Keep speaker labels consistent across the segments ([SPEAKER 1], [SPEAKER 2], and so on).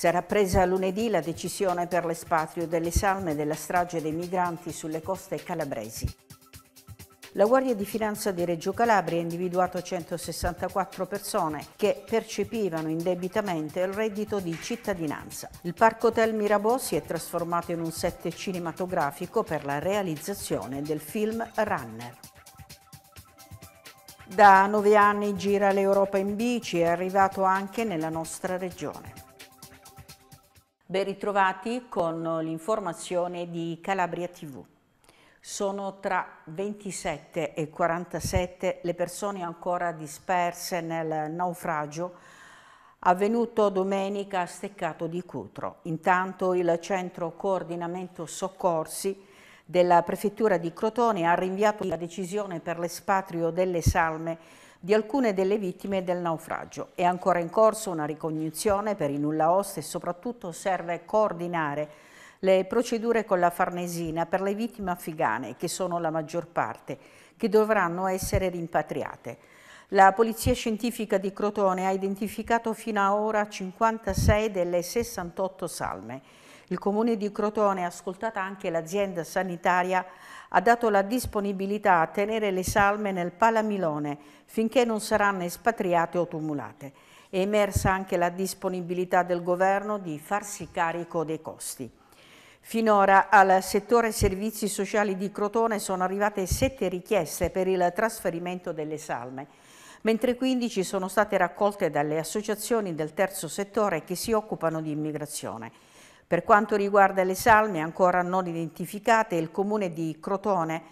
[SPEAKER 1] Sarà presa lunedì la decisione per l'espatrio delle salme della strage dei migranti sulle coste calabresi. La Guardia di Finanza di Reggio Calabria ha individuato 164 persone che percepivano indebitamente il reddito di cittadinanza. Il Parco Hotel Mirabò si è trasformato in un set cinematografico per la realizzazione del film Runner. Da nove anni gira l'Europa in bici, e è arrivato anche nella nostra regione. Ben ritrovati con l'informazione di Calabria TV. Sono tra 27 e 47 le persone ancora disperse nel naufragio avvenuto domenica a Steccato di Cutro. Intanto il Centro Coordinamento Soccorsi della Prefettura di Crotone ha rinviato la decisione per l'espatrio delle salme di alcune delle vittime del naufragio. È ancora in corso una ricognizione per i nulla oste e soprattutto serve coordinare le procedure con la Farnesina per le vittime afghane, che sono la maggior parte, che dovranno essere rimpatriate. La Polizia Scientifica di Crotone ha identificato fino ad ora 56 delle 68 salme. Il Comune di Crotone, ascoltata anche l'azienda sanitaria, ha dato la disponibilità a tenere le salme nel Palamilone finché non saranno espatriate o tumulate. È emersa anche la disponibilità del governo di farsi carico dei costi. Finora al settore servizi sociali di Crotone sono arrivate sette richieste per il trasferimento delle salme, mentre 15 sono state raccolte dalle associazioni del terzo settore che si occupano di immigrazione. Per quanto riguarda le salme ancora non identificate, il comune di Crotone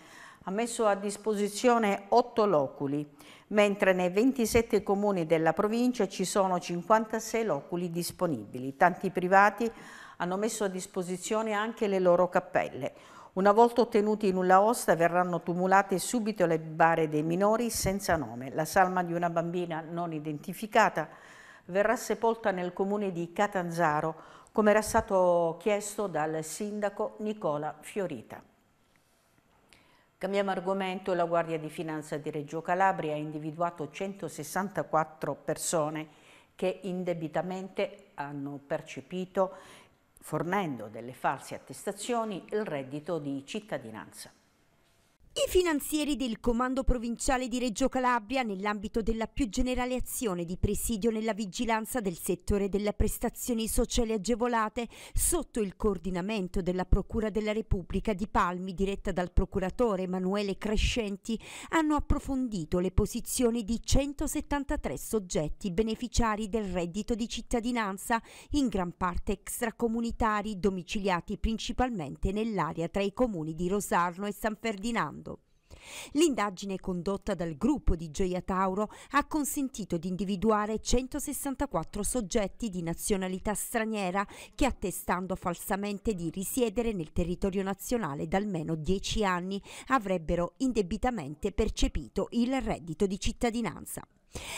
[SPEAKER 1] ha messo a disposizione 8 loculi, mentre nei 27 comuni della provincia ci sono 56 loculi disponibili. Tanti privati hanno messo a disposizione anche le loro cappelle. Una volta ottenuti in nulla osta verranno tumulate subito le bare dei minori senza nome. La salma di una bambina non identificata verrà sepolta nel comune di Catanzaro come era stato chiesto dal sindaco Nicola Fiorita. Cambiamo argomento, la Guardia di Finanza di Reggio Calabria ha individuato 164 persone che indebitamente hanno percepito, fornendo delle false attestazioni, il reddito di cittadinanza.
[SPEAKER 2] I finanzieri del Comando Provinciale di Reggio Calabria, nell'ambito della più generale azione di presidio nella vigilanza del settore delle prestazioni sociali agevolate, sotto il coordinamento della Procura della Repubblica di Palmi, diretta dal procuratore Emanuele Crescenti, hanno approfondito le posizioni di 173 soggetti beneficiari del reddito di cittadinanza, in gran parte extracomunitari, domiciliati principalmente nell'area tra i comuni di Rosarno e San Ferdinando. L'indagine condotta dal gruppo di Gioia Tauro ha consentito di individuare 164 soggetti di nazionalità straniera che attestando falsamente di risiedere nel territorio nazionale da almeno 10 anni avrebbero indebitamente percepito il reddito di cittadinanza.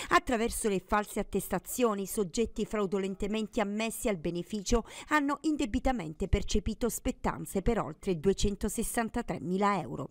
[SPEAKER 2] Attraverso le false attestazioni, i soggetti fraudolentemente ammessi al beneficio hanno indebitamente percepito spettanze per oltre 263 mila euro.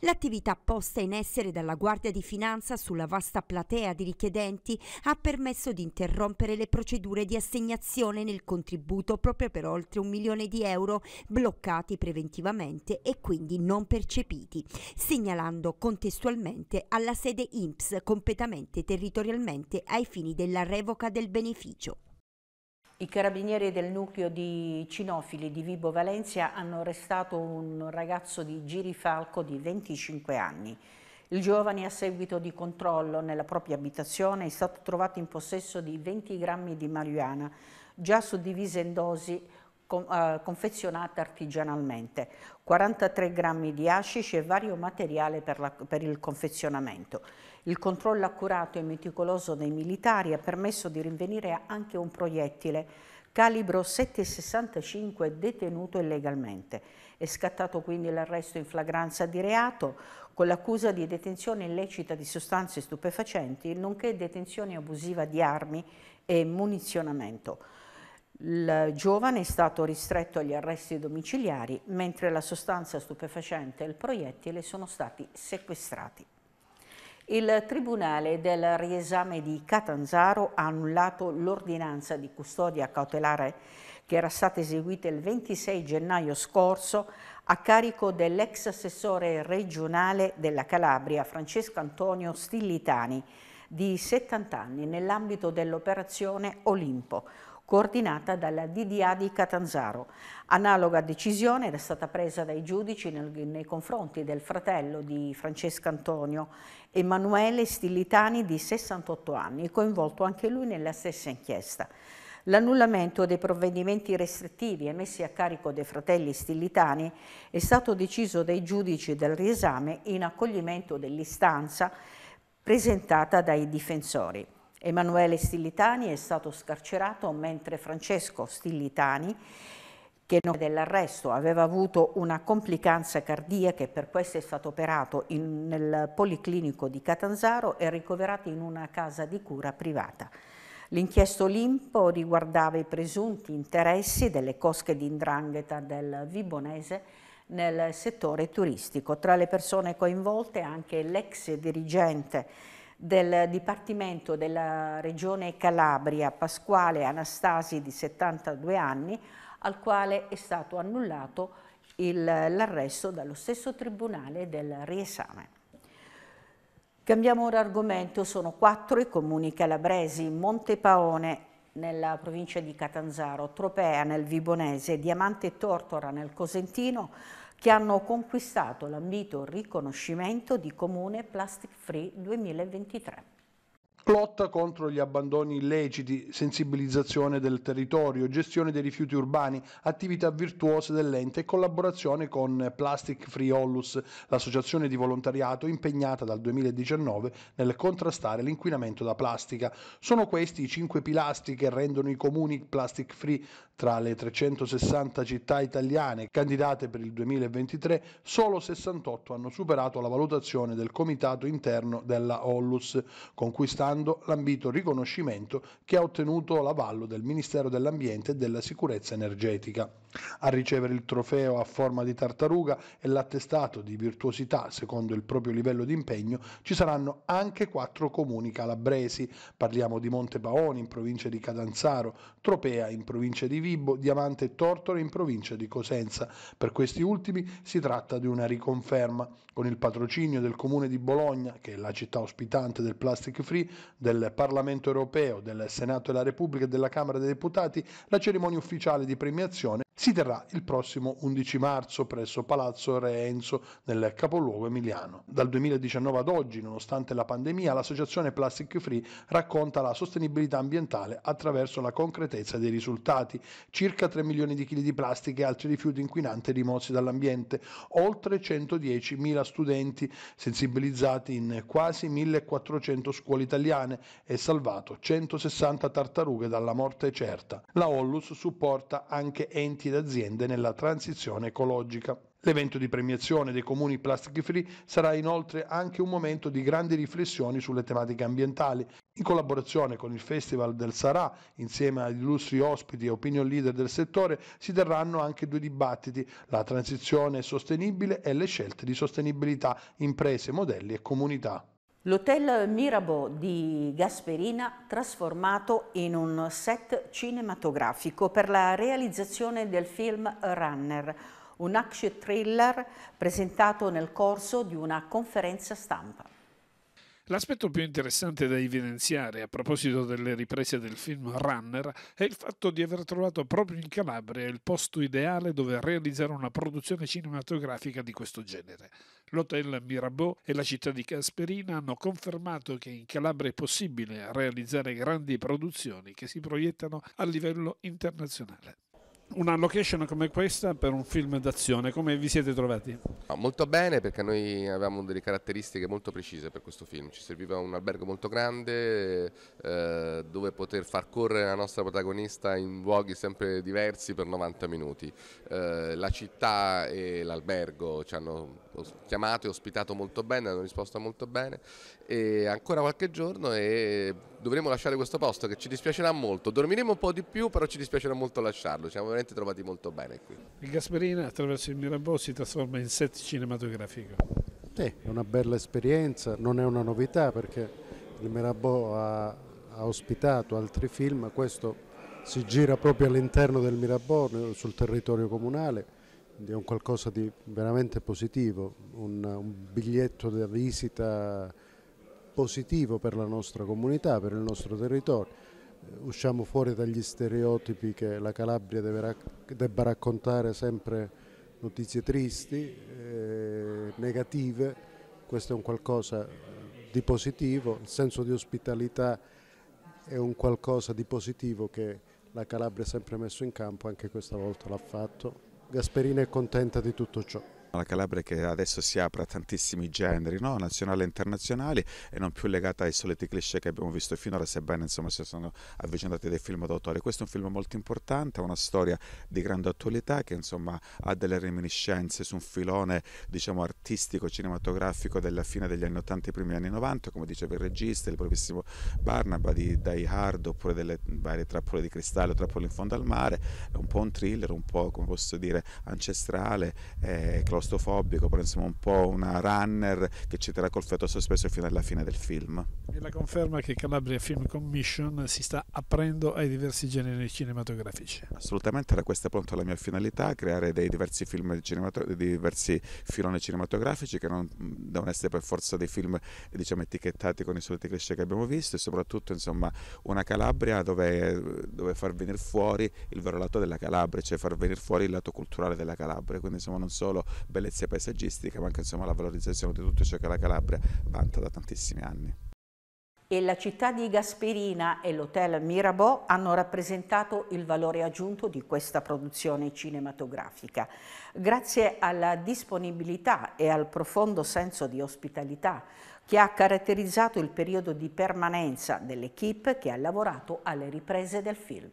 [SPEAKER 2] L'attività posta in essere dalla Guardia di Finanza sulla vasta platea di richiedenti ha permesso di interrompere le procedure di assegnazione nel contributo proprio per oltre un milione di euro bloccati preventivamente e quindi non percepiti, segnalando contestualmente alla sede INPS completamente territorialmente ai fini della revoca del beneficio. I
[SPEAKER 1] carabinieri del nucleo di Cinofili di Vibo Valencia hanno arrestato un ragazzo di Girifalco di 25 anni. Il giovane, a seguito di controllo nella propria abitazione, è stato trovato in possesso di 20 grammi di marijuana, già suddivisa in dosi con, eh, confezionata artigianalmente, 43 grammi di hashish e vario materiale per, la, per il confezionamento. Il controllo accurato e meticoloso dei militari ha permesso di rinvenire anche un proiettile calibro 7,65 detenuto illegalmente. È scattato quindi l'arresto in flagranza di reato con l'accusa di detenzione illecita di sostanze stupefacenti, nonché detenzione abusiva di armi e munizionamento. Il giovane è stato ristretto agli arresti domiciliari, mentre la sostanza stupefacente e il proiettile sono stati sequestrati. Il Tribunale del riesame di Catanzaro ha annullato l'ordinanza di custodia cautelare che era stata eseguita il 26 gennaio scorso a carico dell'ex assessore regionale della Calabria Francesco Antonio Stillitani di 70 anni nell'ambito dell'operazione Olimpo coordinata dalla DDA di Catanzaro. Analoga decisione era stata presa dai giudici nel, nei confronti del fratello di Francesco Antonio, Emanuele Stillitani di 68 anni, coinvolto anche lui nella stessa inchiesta. L'annullamento dei provvedimenti restrittivi emessi a carico dei fratelli Stillitani è stato deciso dai giudici del riesame in accoglimento dell'istanza presentata dai difensori. Emanuele Stillitani è stato scarcerato mentre Francesco Stillitani che non dell'arresto aveva avuto una complicanza cardiaca e per questo è stato operato in, nel policlinico di Catanzaro e ricoverato in una casa di cura privata. L'inchiesta Olimpo riguardava i presunti interessi delle cosche di indrangheta del Vibonese nel settore turistico. Tra le persone coinvolte anche l'ex dirigente del Dipartimento della Regione Calabria, Pasquale Anastasi di 72 anni, al quale è stato annullato l'arresto dallo stesso Tribunale del riesame. Cambiamo ora argomento, sono quattro i comuni calabresi, Montepaone nella provincia di Catanzaro, Tropea nel Vibonese, Diamante e Tortora nel Cosentino, che hanno conquistato l'ambito riconoscimento di Comune Plastic Free 2023.
[SPEAKER 3] Lotta contro gli abbandoni illeciti, sensibilizzazione del territorio, gestione dei rifiuti urbani, attività virtuose dell'ente e collaborazione con Plastic Free Hollus, l'associazione di volontariato impegnata dal 2019 nel contrastare l'inquinamento da plastica. Sono questi i cinque pilastri che rendono i comuni plastic free tra le 360 città italiane candidate per il 2023, solo 68 hanno superato la valutazione del comitato interno della Hollus, conquistando onorando l'ambito riconoscimento che ha ottenuto l'avallo del Ministero dell'Ambiente e della Sicurezza Energetica. A ricevere il trofeo a forma di tartaruga e l'attestato di virtuosità secondo il proprio livello di impegno ci saranno anche quattro comuni calabresi. Parliamo di Montepaoni in provincia di Cadanzaro, Tropea in provincia di Vibo, Diamante e Tortore in provincia di Cosenza. Per questi ultimi si tratta di una riconferma con il patrocinio del comune di Bologna, che è la città ospitante del Plastic Free, del Parlamento europeo, del Senato della Repubblica e della Camera dei Deputati la cerimonia ufficiale di premiazione si terrà il prossimo 11 marzo presso Palazzo Re Enzo nel capoluogo emiliano. Dal 2019 ad oggi, nonostante la pandemia, l'associazione Plastic Free racconta la sostenibilità ambientale attraverso la concretezza dei risultati. Circa 3 milioni di chili di plastica e altri rifiuti inquinanti rimossi dall'ambiente, oltre 110.000 studenti sensibilizzati in quasi 1.400 scuole italiane e salvato 160 tartarughe dalla morte certa. La Ollus supporta anche enti enti ed aziende nella transizione ecologica. L'evento di premiazione dei comuni plastic free sarà inoltre anche un momento di grandi riflessioni sulle tematiche ambientali, in collaborazione con il Festival del Sarà, insieme ad illustri ospiti e opinion leader del settore, si terranno anche due dibattiti, la transizione sostenibile e le scelte di sostenibilità, imprese, modelli e comunità.
[SPEAKER 1] L'Hotel Mirabeau di Gasperina trasformato in un set cinematografico per la realizzazione del film Runner, un action thriller presentato nel corso di una conferenza stampa.
[SPEAKER 4] L'aspetto più interessante da evidenziare a proposito delle riprese del film Runner è il fatto di aver trovato proprio in Calabria il posto ideale dove realizzare una produzione cinematografica di questo genere. L'hotel Mirabeau e la città di Casperina hanno confermato che in Calabria è possibile realizzare grandi produzioni che si proiettano a livello internazionale. Una location come questa per un film d'azione, come vi siete trovati?
[SPEAKER 5] Ah, molto bene perché noi avevamo delle caratteristiche molto precise per questo film, ci serviva un albergo molto grande eh, dove poter far correre la nostra protagonista in luoghi sempre diversi per 90 minuti. Eh, la città e l'albergo ci hanno chiamato e ospitato molto bene, hanno risposto molto bene e ancora qualche giorno e dovremo lasciare questo posto che ci dispiacerà molto, dormiremo un po' di più però ci dispiacerà molto lasciarlo, ci siamo veramente trovati molto bene qui.
[SPEAKER 4] Il Gasperina attraverso il Mirabeau si trasforma in set cinematografico.
[SPEAKER 6] Sì, è una bella esperienza, non è una novità perché il Mirabeau ha, ha ospitato altri film, questo si gira proprio all'interno del Mirabeau, sul territorio comunale di un qualcosa di veramente positivo, un, un, biglietto da visita positivo per la nostra comunità, per il nostro territorio. Eh, usciamo fuori dagli stereotipi che la Calabria deve, debba raccontare sempre notizie tristi, eh, negative, questo è un qualcosa eh, di positivo, il senso di ospitalità è un qualcosa di positivo che la Calabria ha sempre messo in campo, anche questa volta l'ha fatto Gasperini è contenta di tutto ciò.
[SPEAKER 7] La Calabria che adesso si apre a tantissimi generi, no? nazionali e internazionali, e non più legata ai soliti cliché che abbiamo visto finora, sebbene insomma si sono avvicinati dei film d'autore. Questo è un film molto importante, ha una storia di grande attualità che insomma ha delle reminiscenze su un filone diciamo artistico, cinematografico della fine degli anni 80 e primi anni 90, come diceva il regista, il bravissimo Barnaba di Die Hard, oppure delle varie trappole di cristallo, trappole in fondo al mare, è un po' un thriller, un po' come posso dire ancestrale, eh, close claustrofobico, però insomma un po' una runner che ci terrà col feto sospeso fino alla fine del film.
[SPEAKER 4] E la conferma che Calabria Film Commission si sta aprendo ai diversi generi cinematografici.
[SPEAKER 7] Assolutamente, era questa appunto la mia finalità, creare dei diversi film cinematografici, dei diversi filoni cinematografici che non devono essere per forza dei film diciamo etichettati con i soliti cliché che abbiamo visto e soprattutto insomma una Calabria dove, dove far venire fuori il vero lato della Calabria, cioè far venire fuori il lato culturale della Calabria, quindi insomma non solo bellezze paesaggistiche, ma anche insomma, la valorizzazione di tutto ciò che la Calabria vanta da tantissimi anni.
[SPEAKER 1] E la città di Gasperina e l'hotel Mirabeau hanno rappresentato il valore aggiunto di questa produzione cinematografica. Grazie alla disponibilità e al profondo senso di ospitalità che ha caratterizzato il periodo di permanenza dell'equipe che ha lavorato alle riprese del film.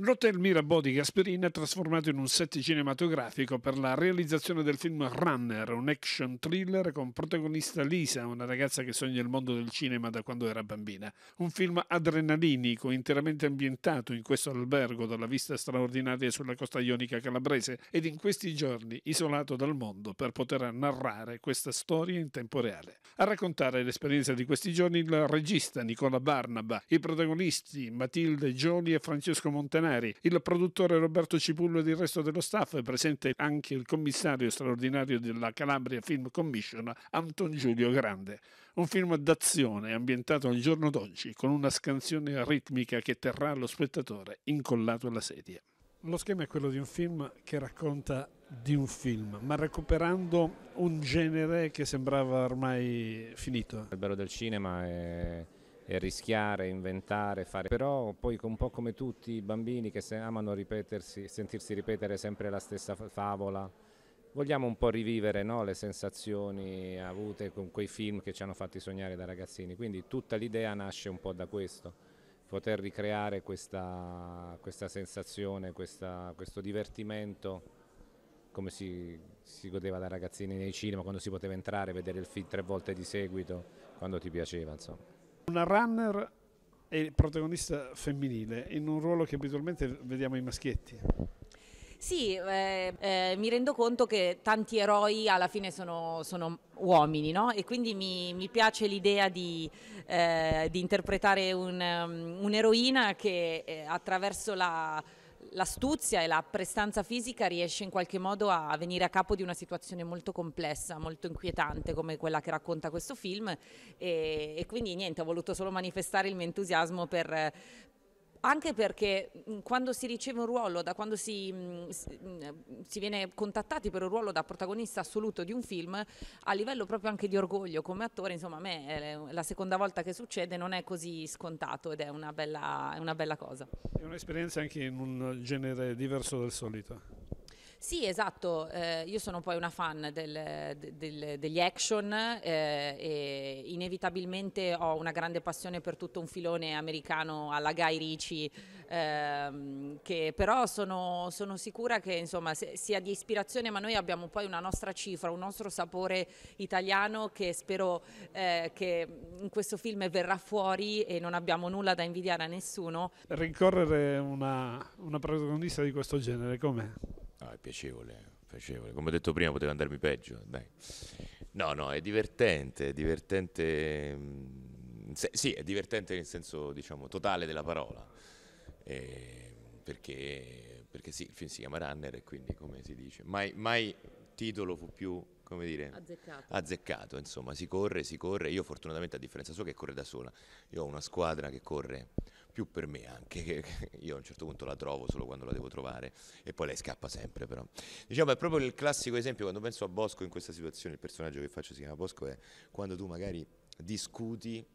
[SPEAKER 4] L'Hotel Mirabeau di Gasperina è trasformato in un set cinematografico per la realizzazione del film Runner, un action thriller con protagonista Lisa, una ragazza che sogna il mondo del cinema da quando era bambina. Un film adrenalinico, interamente ambientato in questo albergo dalla vista straordinaria sulla costa ionica calabrese ed in questi giorni isolato dal mondo per poter narrare questa storia in tempo reale. A raccontare l'esperienza di questi giorni il regista Nicola Barnaba, i protagonisti Matilde Gioli e Francesco Montanaro funzionari, il produttore Roberto Cipullo ed il resto dello staff, è presente anche il commissario straordinario della Calabria Film Commission, Anton Giulio Grande. Un film d'azione ambientato al giorno d'oggi, con una scansione ritmica che terrà lo spettatore incollato alla sedia. Lo schema è quello di un film che racconta di un film,
[SPEAKER 5] ma recuperando un genere che sembrava ormai finito. Il bello del cinema è e rischiare, inventare, fare. Però poi un po' come tutti i bambini che amano ripetersi, sentirsi ripetere sempre la stessa favola, vogliamo un po' rivivere no? le sensazioni avute con quei film che ci hanno fatti sognare da ragazzini. Quindi tutta l'idea nasce un po' da questo, poter ricreare questa, questa sensazione, questa, questo divertimento come si, si, godeva da ragazzini nei cinema quando si poteva entrare, e vedere il film tre volte di seguito, quando ti piaceva insomma.
[SPEAKER 4] Una runner e protagonista femminile in un ruolo che abitualmente vediamo i maschietti.
[SPEAKER 8] Sì, eh, eh, mi rendo conto che tanti eroi alla fine sono, sono uomini, no? E quindi mi, mi piace l'idea di, eh, di interpretare un, um, un'eroina che eh, attraverso la l'astuzia e la prestanza fisica riesce in qualche modo a venire a capo di una situazione molto complessa, molto inquietante come quella che racconta questo film e, e quindi niente, ho voluto solo manifestare il mio entusiasmo per, anche perché quando si riceve un ruolo, da quando si, si, viene contattati per un ruolo da protagonista assoluto di un film, a livello proprio anche di orgoglio come attore, insomma a me eh, la seconda volta che succede non è così scontato ed è una bella, è una bella cosa.
[SPEAKER 4] È un'esperienza anche in un genere diverso dal solito.
[SPEAKER 8] Sì, esatto, eh, io sono poi una fan del, del, degli action eh, e inevitabilmente ho una grande passione per tutto un filone americano alla Guy Ricci, ehm, che però sono, sono sicura che insomma, se, sia di ispirazione, ma noi abbiamo poi una nostra cifra, un nostro sapore italiano che spero eh, che in questo film verrà fuori e non abbiamo nulla da invidiare a nessuno.
[SPEAKER 4] Rincorrere una, una protagonista di questo genere com'è?
[SPEAKER 8] No, ah, è
[SPEAKER 5] piacevole, piacevole. Come ho detto prima, poteva andarmi peggio. Dai. No, no, è divertente, è divertente. Mm, se, sì, è divertente nel senso, diciamo, totale della parola. Eh, perché, perché, sì, il film si chiama Runner e quindi, come si dice, mai, mai titolo fu più come dire, azzeccato. azzeccato. Insomma, si corre, si corre. Io fortunatamente, a differenza sua, che corre da sola, io ho una squadra che corre più per me anche, che io a un certo punto la trovo solo quando la devo trovare e poi lei scappa sempre però. Diciamo è proprio il classico esempio, quando penso a Bosco in questa situazione, il personaggio che faccio si chiama Bosco, è quando tu magari discuti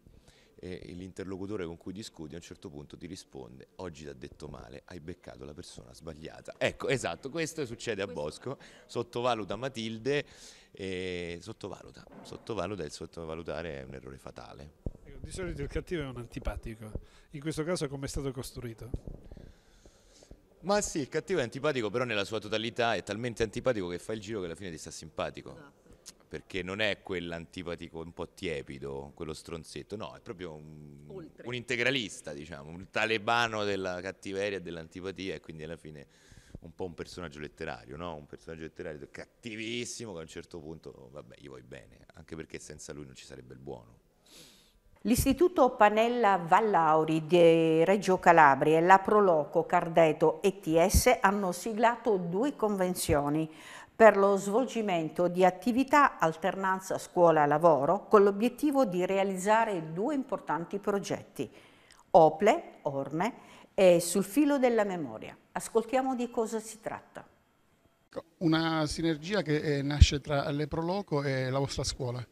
[SPEAKER 5] e l'interlocutore con cui discuti a un certo punto ti risponde oggi ti ha detto male, hai beccato la persona sbagliata. Ecco, esatto, questo succede a Bosco, sottovaluta Matilde, e sottovaluta, sottovaluta e il sottovalutare è un errore fatale
[SPEAKER 4] di solito il cattivo è un antipatico, in questo caso come è stato costruito?
[SPEAKER 5] Ma sì, il cattivo è antipatico, però nella sua totalità è talmente antipatico che fa il giro che alla fine ti sta simpatico. Esatto. Perché non è quell'antipatico un po' tiepido, quello stronzetto, no, è proprio un, un integralista, diciamo, un talebano della cattiveria e dell'antipatia e quindi alla fine un po' un personaggio letterario, no? Un personaggio letterario cattivissimo che a un certo punto, vabbè, gli vuoi bene, anche perché senza lui non ci sarebbe il buono.
[SPEAKER 1] L'Istituto Panella Vallauri di Reggio Calabria e la Proloco Cardeto ETS hanno siglato due convenzioni per lo svolgimento di attività alternanza scuola-lavoro con l'obiettivo di realizzare due importanti progetti, OPLE, ORME e Sul filo della memoria. Ascoltiamo di cosa si tratta. Una sinergia che
[SPEAKER 6] eh, nasce tra le Proloco e la vostra scuola.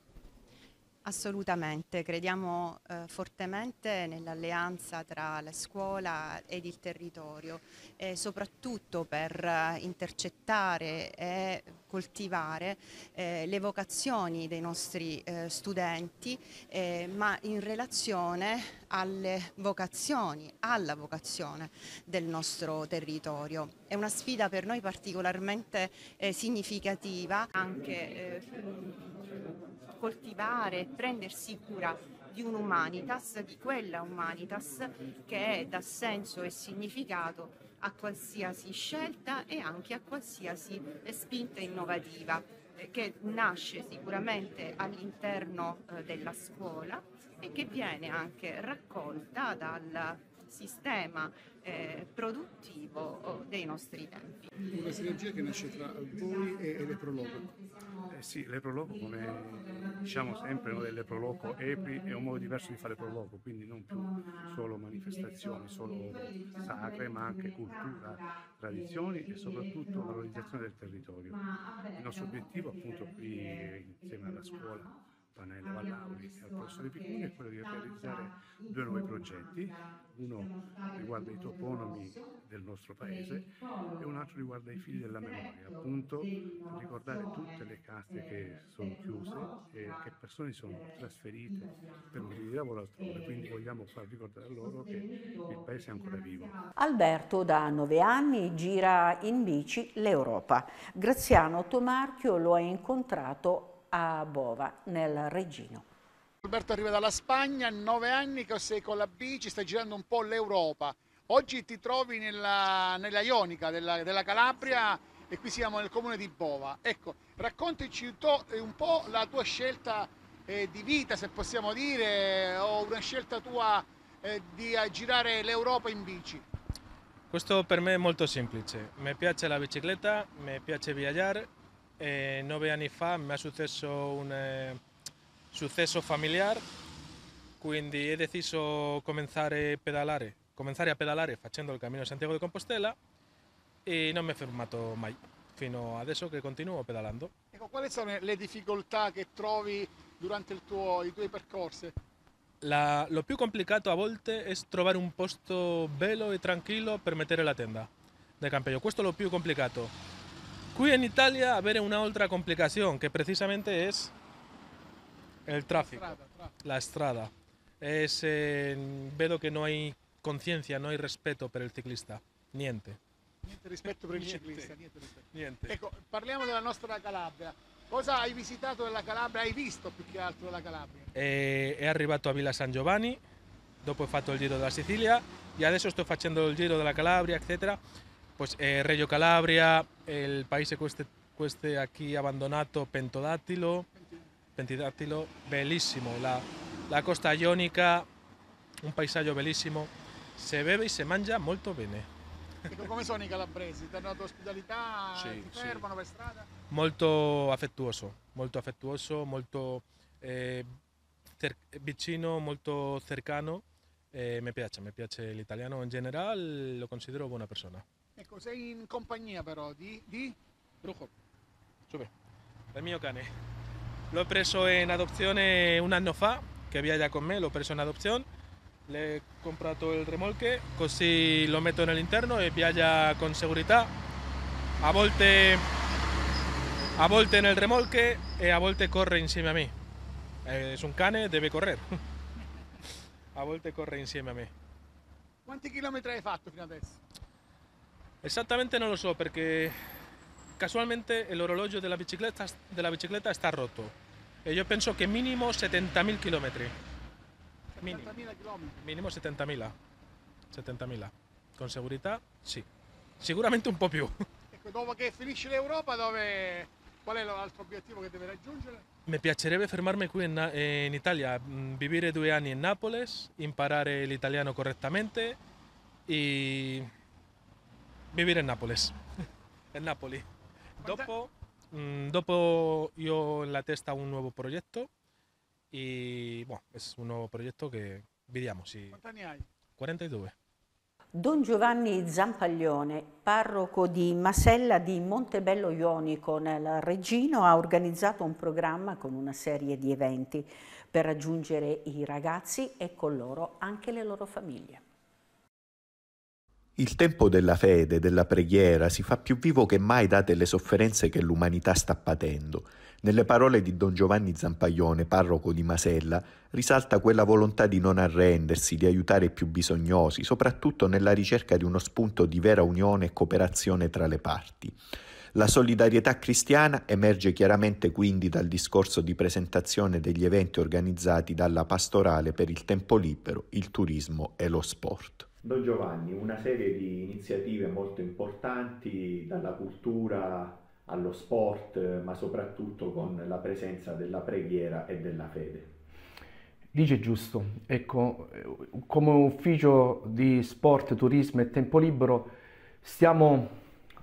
[SPEAKER 1] Assolutamente,
[SPEAKER 9] crediamo eh, fortemente nell'alleanza tra la scuola ed il territorio, eh, soprattutto per eh, intercettare e coltivare eh, le vocazioni dei nostri eh, studenti, eh, ma in relazione alle vocazioni, alla vocazione del nostro territorio. È una sfida per noi particolarmente eh, significativa anche eh, coltivare, e prendersi cura di un'umanitas, di quella humanitas che dà senso e significato a qualsiasi scelta e anche a qualsiasi spinta innovativa eh, che nasce sicuramente all'interno eh, della scuola e che viene anche raccolta dal sistema eh, produttivo oh, dei nostri tempi. Una sinergia
[SPEAKER 6] che nasce tra voi e, le l'Eproloco.
[SPEAKER 4] Eh sì, le l'Eproloco come diciamo sempre, no, l'Eproloco EPI è un modo diverso di fare proloco, quindi non più solo manifestazioni, solo sacre, ma anche cultura, tradizioni e soprattutto valorizzazione del territorio. Il nostro obiettivo appunto qui insieme alla scuola
[SPEAKER 6] Pannella ah, Vallauri e al professore Piccone è quello di realizzare due nuovi progetti, uno riguarda i toponomi del nostro paese e un altro riguarda i figli della memoria, appunto per ricordare tutte le caste che sono chiuse e che
[SPEAKER 4] persone sono eh, trasferite per motivi di lavoro altrove, quindi vogliamo far ricordare a loro che il paese è ancora vivo.
[SPEAKER 1] Alberto da nove anni gira in bici l'Europa. Graziano Tomarchio lo ha incontrato a Bova, nel Regino.
[SPEAKER 6] Alberto arriva dalla Spagna, 9 anni che sei con la bici, stai girando un po' l'Europa. Oggi ti trovi nella, nella Ionica della, della Calabria e qui siamo nel comune di Bova. Ecco, raccontaci un, un po' la tua scelta eh, di vita, se possiamo dire, o una scelta tua eh, di eh, girare l'Europa in bici.
[SPEAKER 10] Questo per me è molto semplice. Mi piace la bicicletta, mi piace viaggiare eh, nove anni fa Me ha un eh, suceso familiar. familiare, quindi he deciso comenzar eh, eh, a pedalar comenzar a pedalare facendo il cammino Santiago de Compostela y no me he fermato mai, fino adesso que continuo pedalando.
[SPEAKER 6] ¿Cuáles son las dificultades que che trovi durante tuo, i tuoi percorsi?
[SPEAKER 10] lo più complicado a volte es trovare un posto bello y e tranquilo per mettere la tenda de campello. Questo è lo più complicato. Qui en Italia una otra complicación, que precisamente es el tráfico, la estrada. Es, eh, vedo que no hay conciencia, no hay respeto por el ciclista, niente.
[SPEAKER 6] Niente rispetto per il ciclista, niente Ecco, parliamo della nostra Calabria. Cosa hai visitato della Calabria? Hai visto più che altro la Calabria?
[SPEAKER 10] Eh, he llegado a Villa San Giovanni, después he fatto el giro de la Sicilia, y ahora estoy haciendo el giro de la Calabria, eccetera pues eh, Reggio Calabria, el país cueste, cueste aquí abandonato Pentodátilo, Pentidátilo, bellísimo, la, la costa iónica, un paisaje bellísimo, se bebe y se mangia muy bene.
[SPEAKER 6] ¿Cómo son los i calabresi? Ti tu hospitalidad? Sí, fermano muy per strada?
[SPEAKER 10] Molto affettuoso, molto molto eh, vicino, molto cercano. Eh, me piace, me piace el italiano en general, lo considero buena persona. Ecco, ¿es in compagnia però di... Brujo. Sube. El mío cane. Lo he preso en adopción un año fa, que viaja con conmigo, lo preso en adopción. Le he comprado el remolque, così lo meto en el interno y viaja con seguridad. A volte, a volte en el remolque a volte corre insieme a mí. es un cane, debe correr. a volte corre insieme a mí.
[SPEAKER 6] ¿Cuántos kilómetros has hecho fino
[SPEAKER 10] Exactamente no lo sé, porque casualmente el della de la bicicleta está roto. Eh, yo io penso che minimo 70.000 km. Mínimo 70.000 Mínimo Mínimo 70.000. 70.000. Con seguridad, sí. Seguramente un po' più.
[SPEAKER 6] dopo che finisce l'Europa, dove... qual è
[SPEAKER 4] l'altro obiettivo che deve raggiungere?
[SPEAKER 10] Mi piacerebbe fermarmi qui in, eh, Italia, mm, vivere due anni in Nápoles, imparare l'italiano correttamente e vivere in Nápoles. a Napoli. Dopo, mh, mm, dopo io ho in la testa un nuovo progetto e boh, è un nuovo progetto che vediamo. Sì. Quanti anni hai? 42.
[SPEAKER 1] Don Giovanni Zampaglione, parroco di Masella di Montebello Ionico nel Regino, ha organizzato un programma con una serie di eventi per raggiungere i ragazzi e con loro anche le loro famiglie.
[SPEAKER 7] Il tempo della fede, della preghiera, si fa più vivo che mai date le sofferenze che l'umanità sta patendo. Nelle parole di Don Giovanni Zampaglione, parroco di Masella, risalta quella volontà di non arrendersi, di aiutare i più bisognosi, soprattutto nella ricerca di uno spunto di vera unione e cooperazione tra le parti. La solidarietà cristiana emerge chiaramente quindi dal discorso di presentazione degli eventi organizzati dalla pastorale per il tempo libero, il turismo e lo sport. Don Giovanni, una serie di iniziative molto importanti dalla cultura allo sport, ma soprattutto con la presenza della preghiera e della fede.
[SPEAKER 11] Dice giusto, ecco, come ufficio di sport, turismo e tempo libero stiamo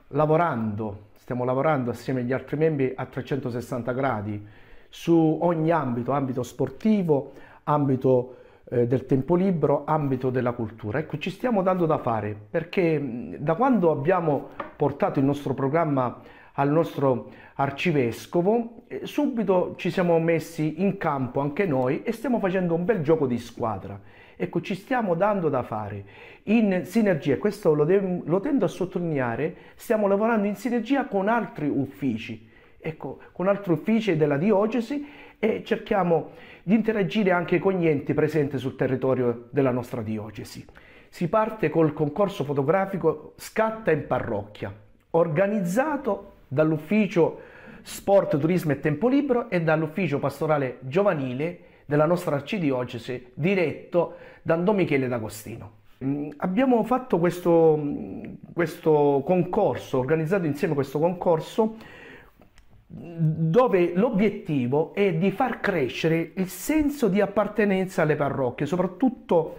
[SPEAKER 11] lavorando, stiamo lavorando assieme agli altri membri a 360 gradi su ogni ambito, ambito sportivo, ambito eh, del tempo libero, ambito della cultura. Ecco, ci stiamo dando da fare perché mm, da quando abbiamo portato il nostro programma al nostro arcivescovo, eh, subito ci siamo messi in campo anche noi e stiamo facendo un bel gioco di squadra. Ecco, ci stiamo dando da fare in sinergia, questo lo, lo tendo a sottolineare, stiamo lavorando in sinergia con altri uffici, ecco, con altri uffici della diocesi e cerchiamo di interagire anche con gli enti presenti sul territorio della nostra diocesi. Si parte col concorso fotografico Scatta in parrocchia, organizzato dall'ufficio Sport, Turismo e Tempo Libero e dall'ufficio pastorale giovanile della nostra arcidiocesi diretto da Don Michele D'Agostino. Mm, abbiamo fatto questo, questo concorso, organizzato insieme questo concorso dove l'obiettivo è di far crescere il senso di appartenenza alle parrocchie, soprattutto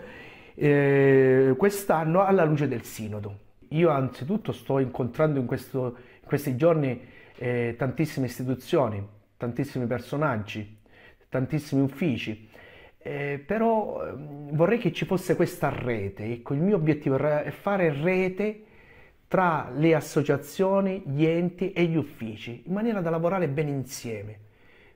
[SPEAKER 11] eh, quest'anno alla luce del sinodo. Io anzitutto sto incontrando in, questo, in questi giorni eh, tantissime istituzioni, tantissimi personaggi, tantissimi uffici, eh, però ehm, vorrei che ci fosse questa rete, ecco, il mio obiettivo è fare rete tra le associazioni, gli enti e gli uffici, in maniera da lavorare bene insieme,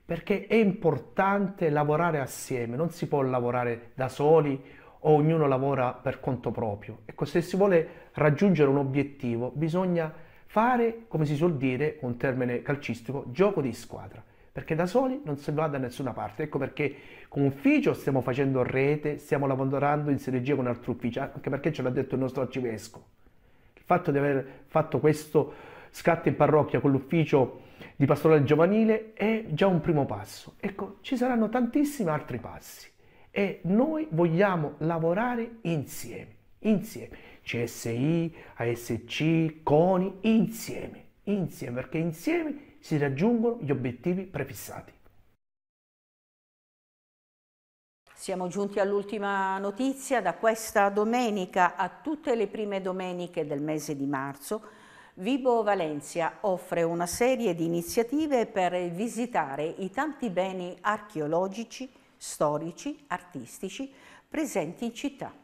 [SPEAKER 11] perché è importante lavorare assieme, non si può lavorare da soli o ognuno lavora per conto proprio. Ecco, se si vuole raggiungere un obiettivo bisogna fare, come si suol dire, un termine calcistico, gioco di squadra, perché da soli non si va da nessuna parte. Ecco perché con un ufficio stiamo facendo rete, stiamo lavorando in sinergia con altri uffici, anche perché ce l'ha detto il nostro arcivescovo fatto di aver fatto questo scatto in parrocchia con l'ufficio di pastorale giovanile è già un primo passo. Ecco, ci saranno tantissimi altri passi e noi vogliamo lavorare insieme, insieme, CSI, ASC, CONI, insieme, insieme, perché insieme si raggiungono gli obiettivi prefissati. Siamo giunti
[SPEAKER 1] all'ultima notizia, da questa domenica a tutte le prime domeniche del mese di marzo Vibo Valencia offre una serie di iniziative per visitare i tanti beni archeologici, storici, artistici presenti in città.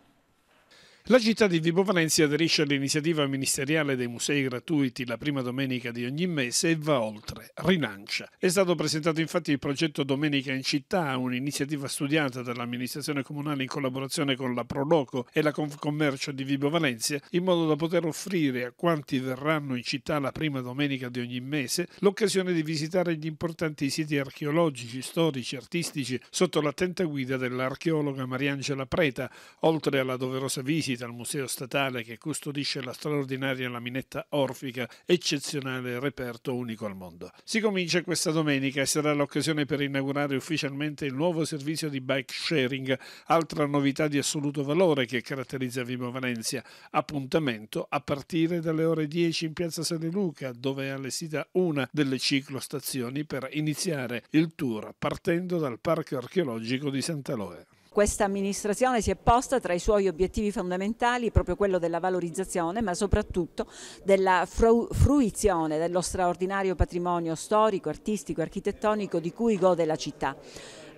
[SPEAKER 4] La città di Vibo Valencia aderisce all'iniziativa ministeriale dei musei gratuiti la prima domenica di ogni mese e va oltre, rilancia. È stato presentato infatti il progetto Domenica in città, un'iniziativa studiata dall'amministrazione comunale in collaborazione con la Proloco e la Confcommercio di Vibo Valencia, in modo da poter offrire a quanti verranno in città la prima domenica di ogni mese l'occasione di visitare gli importanti siti archeologici, storici, artistici sotto l'attenta guida dell'archeologa Mariangela Preta, oltre alla doverosa visita restituita al Museo Statale che custodisce la straordinaria laminetta orfica, eccezionale reperto unico al mondo. Si comincia questa domenica e sarà l'occasione per inaugurare ufficialmente il nuovo servizio di bike sharing, altra novità di assoluto valore che caratterizza Vivo Valencia. Appuntamento a partire dalle ore 10 in piazza San Luca, dove è allestita una delle ciclostazioni per iniziare il tour partendo dal parco archeologico di Santa Sant'Aloe.
[SPEAKER 12] Questa amministrazione si è posta tra i suoi obiettivi fondamentali proprio quello della valorizzazione ma soprattutto della fruizione dello straordinario patrimonio storico, artistico, architettonico di cui gode la città.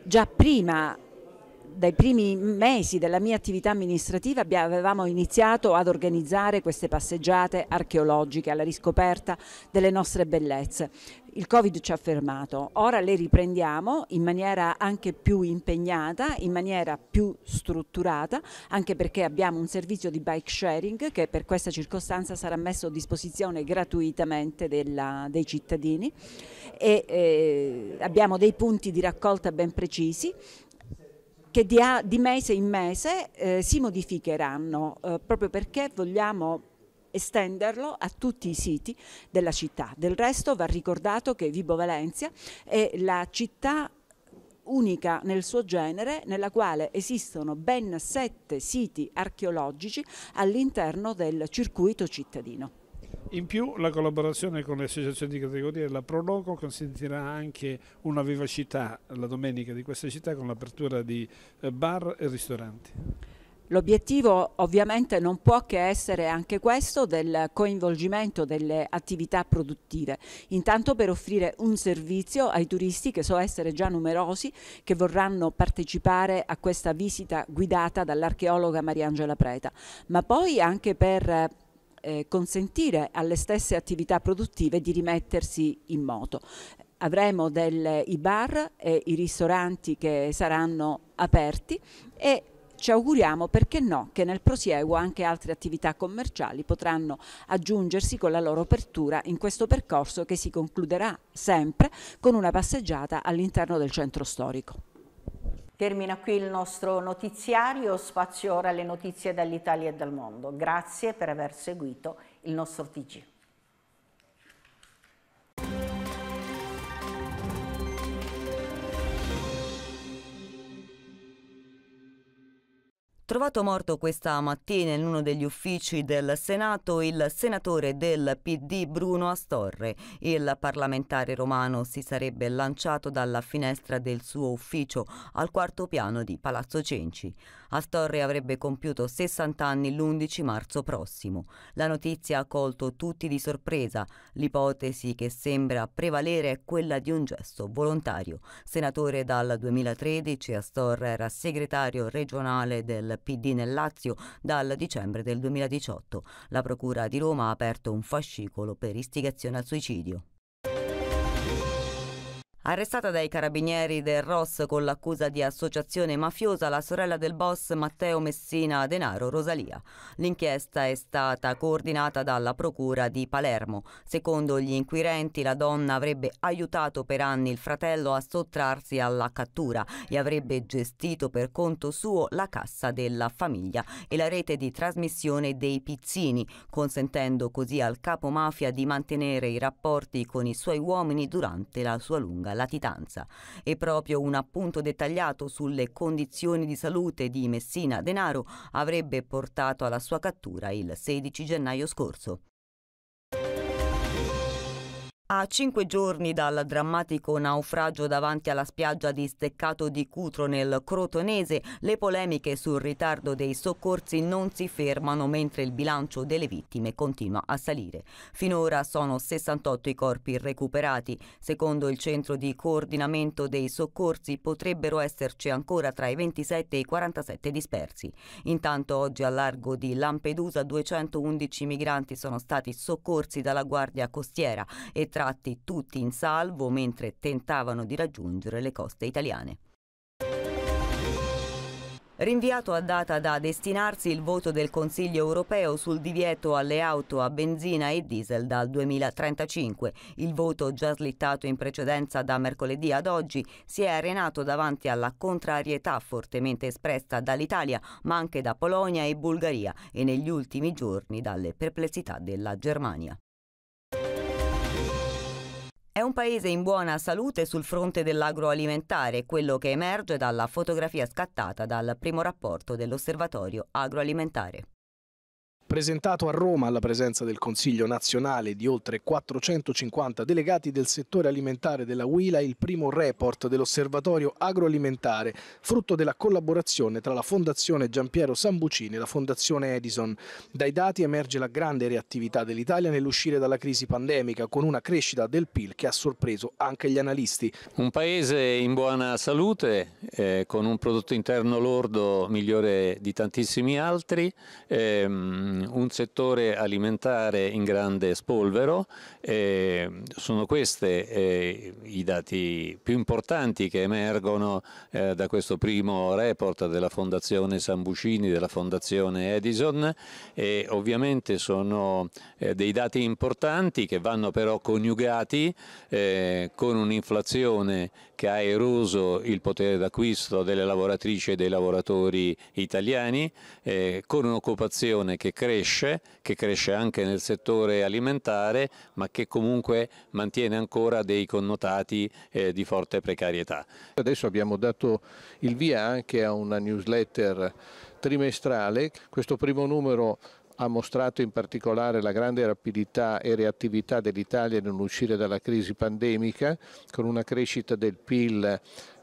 [SPEAKER 12] Già prima dai primi mesi della mia attività amministrativa avevamo iniziato ad organizzare queste passeggiate archeologiche alla riscoperta delle nostre bellezze. Il Covid ci ha fermato, ora le riprendiamo in maniera anche più impegnata, in maniera più strutturata, anche perché abbiamo un servizio di bike sharing che per questa circostanza sarà messo a disposizione gratuitamente della, dei cittadini e eh, abbiamo dei punti di raccolta ben precisi che di, a, di, mese in mese eh, si modificheranno eh, proprio perché vogliamo estenderlo a tutti i siti della città. Del resto va ricordato che Vibo Valencia è la città unica nel suo genere nella quale esistono ben sette siti archeologici all'interno del circuito cittadino.
[SPEAKER 4] In più la collaborazione con le associazioni di categoria e la Proloco consentirà anche una vivacità la domenica di questa città con l'apertura di eh, bar e ristoranti.
[SPEAKER 12] L'obiettivo ovviamente non può che essere anche questo del coinvolgimento delle attività produttive, intanto per offrire un servizio ai turisti che so essere già numerosi che vorranno partecipare a questa visita guidata dall'archeologa Mariangela Preta, ma poi anche per eh, consentire alle stesse attività produttive di rimettersi in moto. Avremo del, i bar e i ristoranti che saranno aperti e ci auguriamo, perché no, che nel prosieguo anche altre attività commerciali potranno aggiungersi con la loro apertura in questo percorso che si concluderà sempre con una passeggiata all'interno del centro storico.
[SPEAKER 1] Termina qui il nostro notiziario, spazio ora alle notizie dall'Italia e dal mondo. Grazie per aver seguito il nostro TG.
[SPEAKER 13] Trovato morto questa mattina in uno degli uffici del Senato il senatore del PD Bruno Astorre. Il parlamentare romano si sarebbe lanciato dalla finestra del suo ufficio al quarto piano di Palazzo Cenci. Astorre avrebbe compiuto 60 anni l'11 marzo prossimo. La notizia ha colto tutti di sorpresa. L'ipotesi che sembra prevalere è quella di un gesto volontario. Senatore dal 2013, Astorre era segretario regionale del PD nel Lazio dal dicembre del 2018. La Procura di Roma ha aperto un fascicolo per istigazione al suicidio. Arrestata dai carabinieri del Ross con l'accusa di associazione mafiosa, la sorella del boss Matteo Messina Denaro, Rosalia. L'inchiesta è stata coordinata dalla Procura di Palermo. Secondo gli inquirenti, la donna avrebbe aiutato per anni il fratello a sottrarsi alla cattura e avrebbe gestito per conto suo la cassa della famiglia e la rete di trasmissione dei pizzini, consentendo così al capo mafia di mantenere i rapporti con i suoi uomini durante la sua lunga lavorativa, latitanza e proprio un appunto dettagliato sulle condizioni di salute di Messina Denaro avrebbe portato alla sua cattura il 16 gennaio scorso. A cinque giorni dal drammatico naufragio davanti alla spiaggia di Steccato di Cutro nel Crotonese, le polemiche sul ritardo dei soccorsi non si fermano mentre il bilancio delle vittime continua a salire. Finora sono 68 i corpi recuperati. Secondo il centro di coordinamento dei soccorsi potrebbero esserci ancora tra i 27 e i 47 dispersi. Intanto oggi al largo di Lampedusa 211 migranti sono stati soccorsi dalla Guardia Costiera e tra tratti tutti in salvo mentre tentavano di raggiungere le coste italiane. Rinviato a data da destinarsi il voto del Consiglio europeo sul divieto alle auto a benzina e diesel dal 2035. Il voto, già slittato in precedenza da mercoledì ad oggi, si è arenato davanti alla contrarietà fortemente espressa dall'Italia, ma anche da Polonia e Bulgaria e negli ultimi giorni dalle perplessità della Germania. È un paese in buona salute sul fronte dell'agroalimentare, quello che emerge dalla fotografia scattata dal primo rapporto dell'Osservatorio agroalimentare
[SPEAKER 11] presentato a Roma alla presenza del Consiglio nazionale di oltre 450 delegati del settore alimentare della Huila il primo report dell'osservatorio agroalimentare, frutto della collaborazione tra la Fondazione Giampiero Sambucini e la Fondazione Edison. Dai dati emerge la grande reattività dell'Italia nell'uscire dalla crisi pandemica, con una crescita del PIL che ha sorpreso anche gli analisti.
[SPEAKER 5] Un paese in buona salute, eh, con un prodotto interno lordo migliore di tantissimi altri, ehm, un settore alimentare in grande spolvero, eh, sono questi eh, i dati più importanti che emergono eh, da questo primo report della Fondazione Sambucini, della Fondazione Edison e ovviamente sono eh, dei dati importanti che vanno però coniugati eh, con un'inflazione che ha eroso il potere d'acquisto delle lavoratrici e dei lavoratori italiani, eh, con un'occupazione che cresce cresce, che cresce anche nel settore alimentare, ma che comunque mantiene ancora dei connotati eh, di forte precarietà.
[SPEAKER 4] Adesso abbiamo dato il via anche a una newsletter trimestrale, questo primo numero ha mostrato in particolare la grande rapidità e reattività dell'Italia nell'uscire dalla crisi pandemica, con una crescita del PIL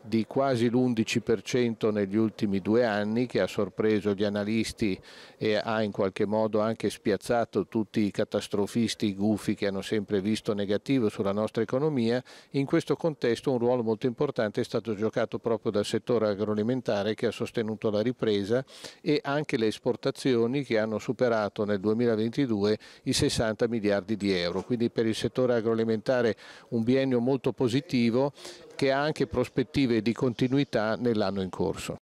[SPEAKER 4] di quasi l'11% negli ultimi due anni che ha sorpreso gli analisti e ha in qualche modo anche spiazzato tutti i catastrofisti, i gufi che hanno sempre visto negativo sulla nostra economia, in questo contesto un ruolo molto importante è stato giocato proprio dal settore agroalimentare che ha sostenuto la ripresa e anche le esportazioni che hanno superato nel 2022 i 60 miliardi di euro. Quindi per il settore agroalimentare un biennio molto positivo che ha anche prospettive di continuità nell'anno in corso.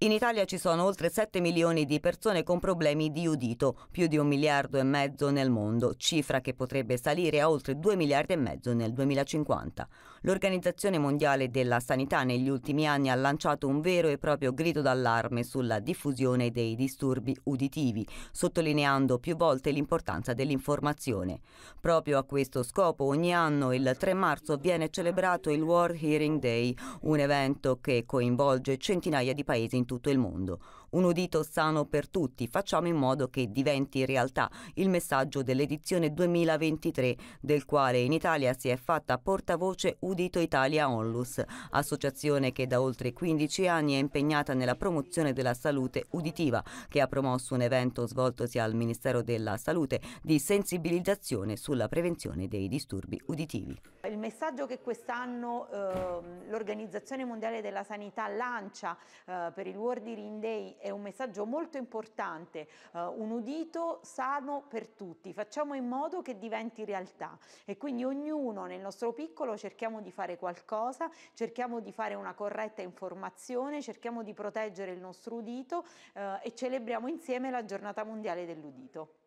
[SPEAKER 13] In Italia ci sono oltre 7 milioni di persone con problemi di udito, più di un miliardo e mezzo nel mondo, cifra che potrebbe salire a oltre 2 miliardi e mezzo nel 2050. L'Organizzazione Mondiale della Sanità negli ultimi anni ha lanciato un vero e proprio grido d'allarme sulla diffusione dei disturbi uditivi, sottolineando più volte l'importanza dell'informazione. Proprio a questo scopo ogni anno il 3 marzo viene celebrato il World Hearing Day, un evento che coinvolge centinaia di paesi in tutto il mondo. Un udito sano per tutti, facciamo in modo che diventi realtà il messaggio dell'edizione 2023, del quale in Italia si è fatta portavoce Udito Italia Onlus, associazione che da oltre 15 anni è impegnata nella promozione della salute uditiva, che ha promosso un evento svoltosi al Ministero della Salute di sensibilizzazione sulla prevenzione dei disturbi uditivi.
[SPEAKER 9] Il messaggio che quest'anno eh, l'Organizzazione Mondiale della Sanità lancia eh, per il World Hearing Day è un messaggio molto importante, uh, un udito sano per tutti, facciamo in modo che diventi realtà e quindi ognuno nel nostro piccolo cerchiamo di fare qualcosa, cerchiamo di fare una corretta informazione, cerchiamo di proteggere il nostro udito uh, e celebriamo insieme la giornata mondiale dell'udito.